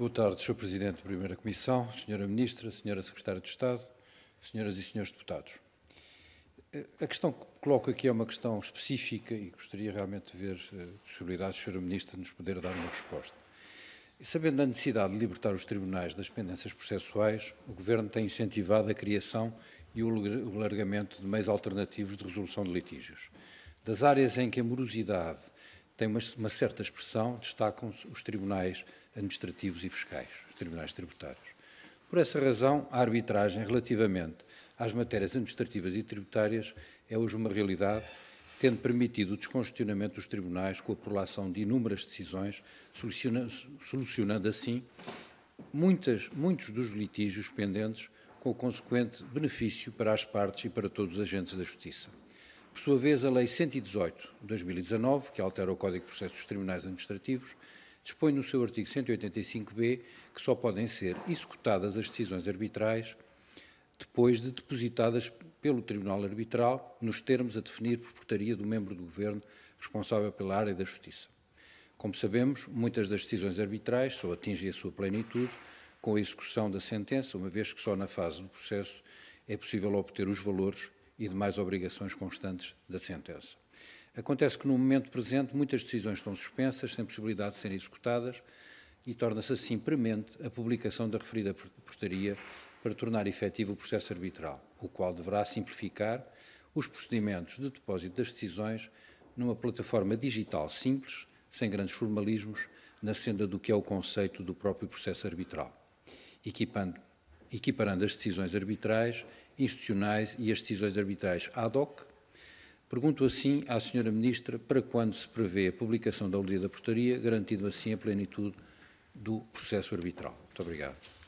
Boa tarde, Sr. Presidente da Primeira Comissão, Sra. Ministra, Sra. Secretária de Estado, Sras. e Srs. Deputados. Eh, a questão que coloco aqui é uma questão específica e gostaria realmente de ver eh, a possibilidade, Sra. Ministra, de nos poder dar uma resposta. Sabendo da necessidade de libertar os tribunais das pendências processuais, o Governo tem incentivado a criação e o alargamento de meios alternativos de resolução de litígios. Das áreas em que a morosidade tem uma, uma certa expressão, destacam-se os tribunais administrativos e fiscais, os tribunais tributários. Por essa razão, a arbitragem relativamente às matérias administrativas e tributárias é hoje uma realidade, tendo permitido o descongestionamento dos tribunais com a prolação de inúmeras decisões, solucionando, solucionando assim muitas, muitos dos litígios pendentes com o consequente benefício para as partes e para todos os agentes da Justiça. Por sua vez, a Lei 118 de 2019, que altera o Código de Processos dos Tribunais Administrativos, dispõe no seu artigo 185b que só podem ser executadas as decisões arbitrais depois de depositadas pelo Tribunal Arbitral, nos termos a definir por portaria do membro do Governo responsável pela área da Justiça. Como sabemos, muitas das decisões arbitrais só atingem a sua plenitude com a execução da sentença, uma vez que só na fase do processo é possível obter os valores e demais obrigações constantes da sentença. Acontece que, no momento presente, muitas decisões estão suspensas, sem possibilidade de serem executadas, e torna-se assim premente a publicação da referida portaria para tornar efetivo o processo arbitral, o qual deverá simplificar os procedimentos de depósito das decisões numa plataforma digital simples, sem grandes formalismos, na senda do que é o conceito do próprio processo arbitral, equipando equiparando as decisões arbitrais, institucionais e as decisões arbitrais ad hoc. Pergunto assim à Sra. Ministra para quando se prevê a publicação da auditoria da portaria, garantindo assim a plenitude do processo arbitral. Muito obrigado.